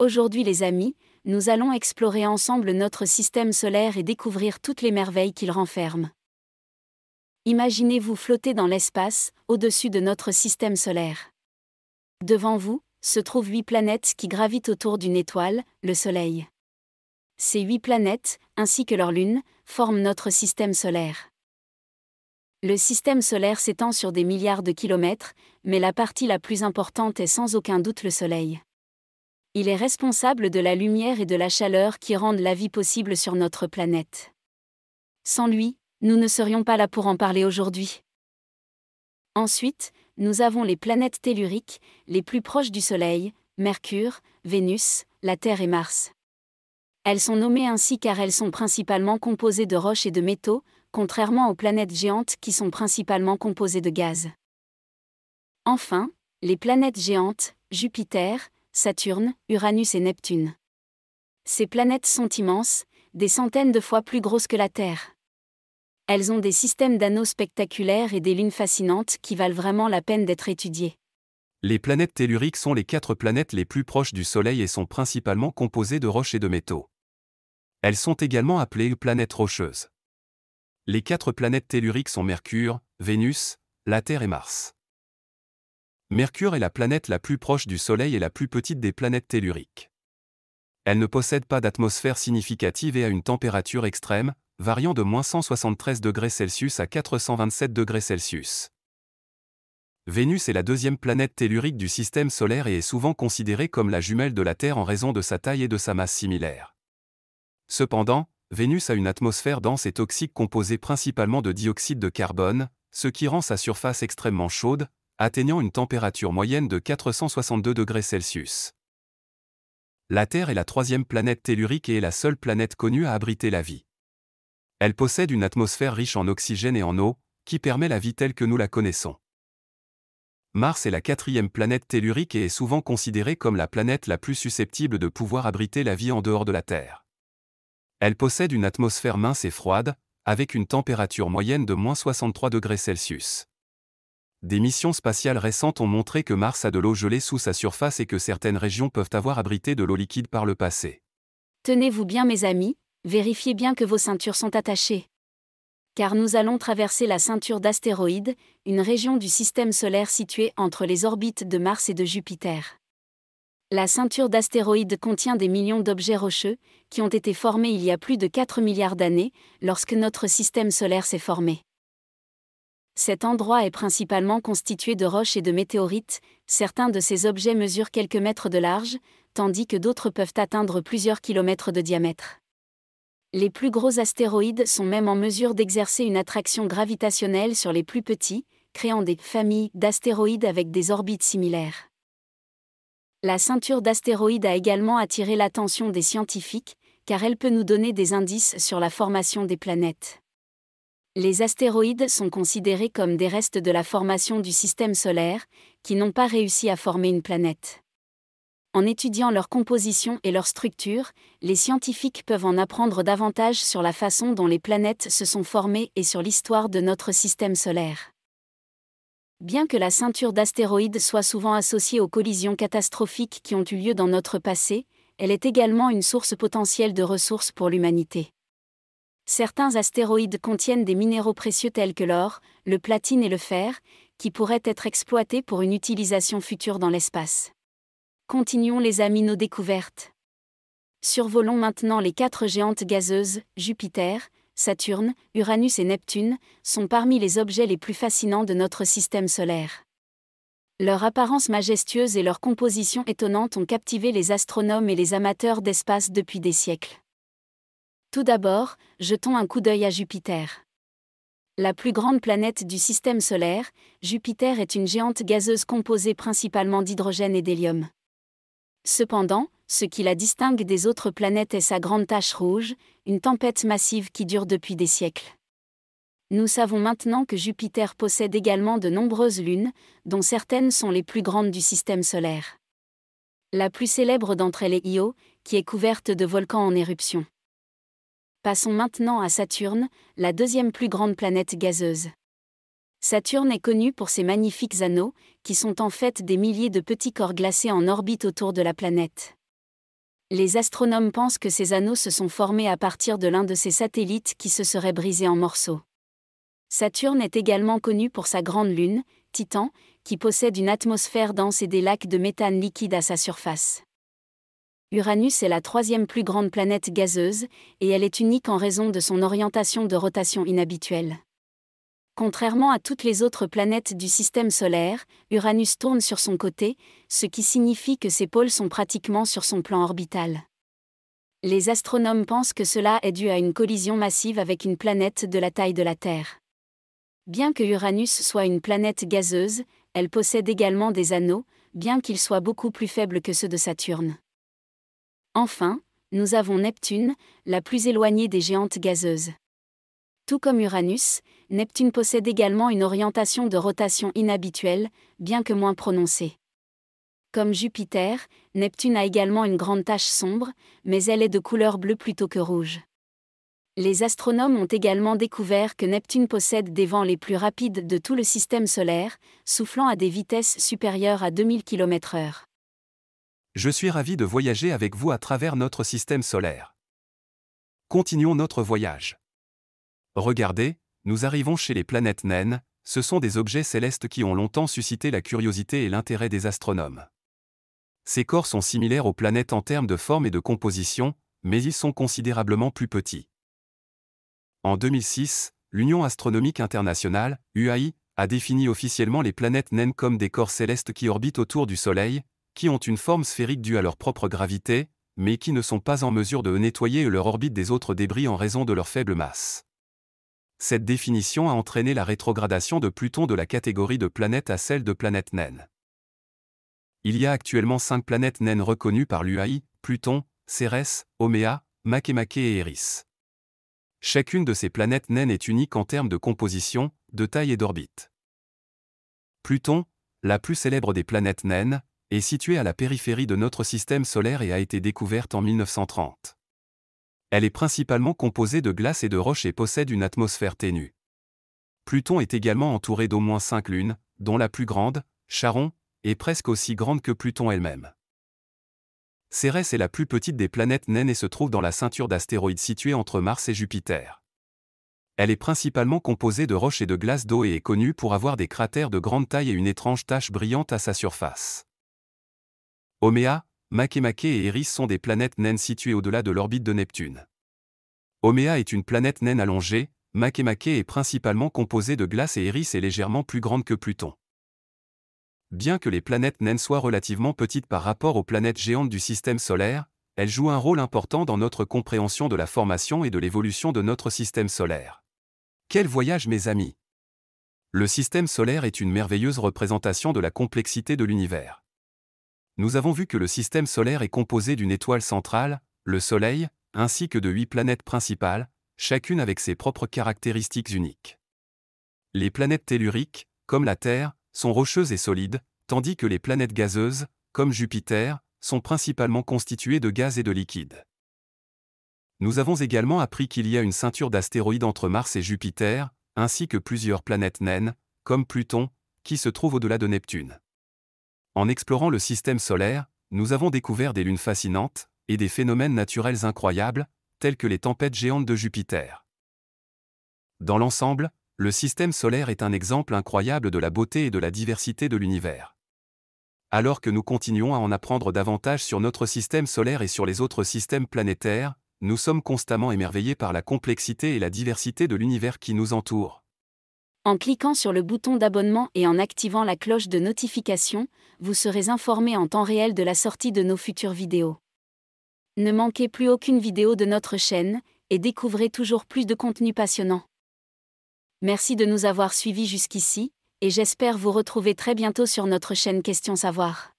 Aujourd'hui les amis, nous allons explorer ensemble notre système solaire et découvrir toutes les merveilles qu'il renferme. Imaginez-vous flotter dans l'espace, au-dessus de notre système solaire. Devant vous, se trouvent huit planètes qui gravitent autour d'une étoile, le Soleil. Ces huit planètes, ainsi que leur lune, forment notre système solaire. Le système solaire s'étend sur des milliards de kilomètres, mais la partie la plus importante est sans aucun doute le Soleil. Il est responsable de la lumière et de la chaleur qui rendent la vie possible sur notre planète. Sans lui, nous ne serions pas là pour en parler aujourd'hui. Ensuite, nous avons les planètes telluriques, les plus proches du Soleil, Mercure, Vénus, la Terre et Mars. Elles sont nommées ainsi car elles sont principalement composées de roches et de métaux, contrairement aux planètes géantes qui sont principalement composées de gaz. Enfin, les planètes géantes, Jupiter, Saturne, Uranus et Neptune. Ces planètes sont immenses, des centaines de fois plus grosses que la Terre. Elles ont des systèmes d'anneaux spectaculaires et des lunes fascinantes qui valent vraiment la peine d'être étudiées. Les planètes telluriques sont les quatre planètes les plus proches du Soleil et sont principalement composées de roches et de métaux. Elles sont également appelées planètes rocheuses. Les quatre planètes telluriques sont Mercure, Vénus, la Terre et Mars. Mercure est la planète la plus proche du Soleil et la plus petite des planètes telluriques. Elle ne possède pas d'atmosphère significative et a une température extrême, variant de 173 degrés Celsius à 427 degrés Celsius. Vénus est la deuxième planète tellurique du système solaire et est souvent considérée comme la jumelle de la Terre en raison de sa taille et de sa masse similaire. Cependant, Vénus a une atmosphère dense et toxique composée principalement de dioxyde de carbone, ce qui rend sa surface extrêmement chaude, atteignant une température moyenne de 462 degrés Celsius. La Terre est la troisième planète tellurique et est la seule planète connue à abriter la vie. Elle possède une atmosphère riche en oxygène et en eau, qui permet la vie telle que nous la connaissons. Mars est la quatrième planète tellurique et est souvent considérée comme la planète la plus susceptible de pouvoir abriter la vie en dehors de la Terre. Elle possède une atmosphère mince et froide, avec une température moyenne de moins 63 degrés Celsius. Des missions spatiales récentes ont montré que Mars a de l'eau gelée sous sa surface et que certaines régions peuvent avoir abrité de l'eau liquide par le passé. Tenez-vous bien mes amis, vérifiez bien que vos ceintures sont attachées. Car nous allons traverser la ceinture d'astéroïdes, une région du système solaire située entre les orbites de Mars et de Jupiter. La ceinture d'astéroïdes contient des millions d'objets rocheux, qui ont été formés il y a plus de 4 milliards d'années, lorsque notre système solaire s'est formé. Cet endroit est principalement constitué de roches et de météorites, certains de ces objets mesurent quelques mètres de large, tandis que d'autres peuvent atteindre plusieurs kilomètres de diamètre. Les plus gros astéroïdes sont même en mesure d'exercer une attraction gravitationnelle sur les plus petits, créant des familles d'astéroïdes avec des orbites similaires. La ceinture d'astéroïdes a également attiré l'attention des scientifiques, car elle peut nous donner des indices sur la formation des planètes. Les astéroïdes sont considérés comme des restes de la formation du système solaire, qui n'ont pas réussi à former une planète. En étudiant leur composition et leur structure, les scientifiques peuvent en apprendre davantage sur la façon dont les planètes se sont formées et sur l'histoire de notre système solaire. Bien que la ceinture d'astéroïdes soit souvent associée aux collisions catastrophiques qui ont eu lieu dans notre passé, elle est également une source potentielle de ressources pour l'humanité certains astéroïdes contiennent des minéraux précieux tels que l'or, le platine et le fer, qui pourraient être exploités pour une utilisation future dans l'espace. Continuons les amis nos découvertes. Survolons maintenant les quatre géantes gazeuses, Jupiter, Saturne, Uranus et Neptune, sont parmi les objets les plus fascinants de notre système solaire. Leur apparence majestueuse et leur composition étonnante ont captivé les astronomes et les amateurs d'espace depuis des siècles. Tout d'abord, jetons un coup d'œil à Jupiter. La plus grande planète du système solaire, Jupiter est une géante gazeuse composée principalement d'hydrogène et d'hélium. Cependant, ce qui la distingue des autres planètes est sa grande tache rouge, une tempête massive qui dure depuis des siècles. Nous savons maintenant que Jupiter possède également de nombreuses lunes, dont certaines sont les plus grandes du système solaire. La plus célèbre d'entre elles est Io, qui est couverte de volcans en éruption. Passons maintenant à Saturne, la deuxième plus grande planète gazeuse. Saturne est connue pour ses magnifiques anneaux, qui sont en fait des milliers de petits corps glacés en orbite autour de la planète. Les astronomes pensent que ces anneaux se sont formés à partir de l'un de ces satellites qui se serait brisé en morceaux. Saturne est également connue pour sa grande lune, Titan, qui possède une atmosphère dense et des lacs de méthane liquide à sa surface. Uranus est la troisième plus grande planète gazeuse, et elle est unique en raison de son orientation de rotation inhabituelle. Contrairement à toutes les autres planètes du système solaire, Uranus tourne sur son côté, ce qui signifie que ses pôles sont pratiquement sur son plan orbital. Les astronomes pensent que cela est dû à une collision massive avec une planète de la taille de la Terre. Bien que Uranus soit une planète gazeuse, elle possède également des anneaux, bien qu'ils soient beaucoup plus faibles que ceux de Saturne. Enfin, nous avons Neptune, la plus éloignée des géantes gazeuses. Tout comme Uranus, Neptune possède également une orientation de rotation inhabituelle, bien que moins prononcée. Comme Jupiter, Neptune a également une grande tache sombre, mais elle est de couleur bleue plutôt que rouge. Les astronomes ont également découvert que Neptune possède des vents les plus rapides de tout le système solaire, soufflant à des vitesses supérieures à 2000 km/h. Je suis ravi de voyager avec vous à travers notre système solaire. Continuons notre voyage. Regardez, nous arrivons chez les planètes naines, ce sont des objets célestes qui ont longtemps suscité la curiosité et l'intérêt des astronomes. Ces corps sont similaires aux planètes en termes de forme et de composition, mais ils sont considérablement plus petits. En 2006, l'Union astronomique internationale, UAI, a défini officiellement les planètes naines comme des corps célestes qui orbitent autour du Soleil, qui ont une forme sphérique due à leur propre gravité, mais qui ne sont pas en mesure de nettoyer leur orbite des autres débris en raison de leur faible masse. Cette définition a entraîné la rétrogradation de Pluton de la catégorie de planète à celle de planète naine. Il y a actuellement cinq planètes naines reconnues par l'UAI, Pluton, Cérès, Oméa, Makemake et Eris. Chacune de ces planètes naines est unique en termes de composition, de taille et d'orbite. Pluton, la plus célèbre des planètes naines, est située à la périphérie de notre système solaire et a été découverte en 1930. Elle est principalement composée de glace et de roches et possède une atmosphère ténue. Pluton est également entouré d'au moins cinq lunes, dont la plus grande, Charon, est presque aussi grande que Pluton elle-même. Cérès est la plus petite des planètes naines et se trouve dans la ceinture d'astéroïdes située entre Mars et Jupiter. Elle est principalement composée de roches et de glace d'eau et est connue pour avoir des cratères de grande taille et une étrange tache brillante à sa surface. Oméa, Makemake et Eris sont des planètes naines situées au-delà de l'orbite de Neptune. Oméa est une planète naine allongée, Makemake est principalement composée de glace et Eris est légèrement plus grande que Pluton. Bien que les planètes naines soient relativement petites par rapport aux planètes géantes du système solaire, elles jouent un rôle important dans notre compréhension de la formation et de l'évolution de notre système solaire. Quel voyage mes amis Le système solaire est une merveilleuse représentation de la complexité de l'univers. Nous avons vu que le système solaire est composé d'une étoile centrale, le Soleil, ainsi que de huit planètes principales, chacune avec ses propres caractéristiques uniques. Les planètes telluriques, comme la Terre, sont rocheuses et solides, tandis que les planètes gazeuses, comme Jupiter, sont principalement constituées de gaz et de liquide. Nous avons également appris qu'il y a une ceinture d'astéroïdes entre Mars et Jupiter, ainsi que plusieurs planètes naines, comme Pluton, qui se trouvent au-delà de Neptune. En explorant le système solaire, nous avons découvert des lunes fascinantes et des phénomènes naturels incroyables, tels que les tempêtes géantes de Jupiter. Dans l'ensemble, le système solaire est un exemple incroyable de la beauté et de la diversité de l'univers. Alors que nous continuons à en apprendre davantage sur notre système solaire et sur les autres systèmes planétaires, nous sommes constamment émerveillés par la complexité et la diversité de l'univers qui nous entoure. En cliquant sur le bouton d'abonnement et en activant la cloche de notification, vous serez informé en temps réel de la sortie de nos futures vidéos. Ne manquez plus aucune vidéo de notre chaîne et découvrez toujours plus de contenu passionnant. Merci de nous avoir suivis jusqu'ici et j'espère vous retrouver très bientôt sur notre chaîne Question Savoir.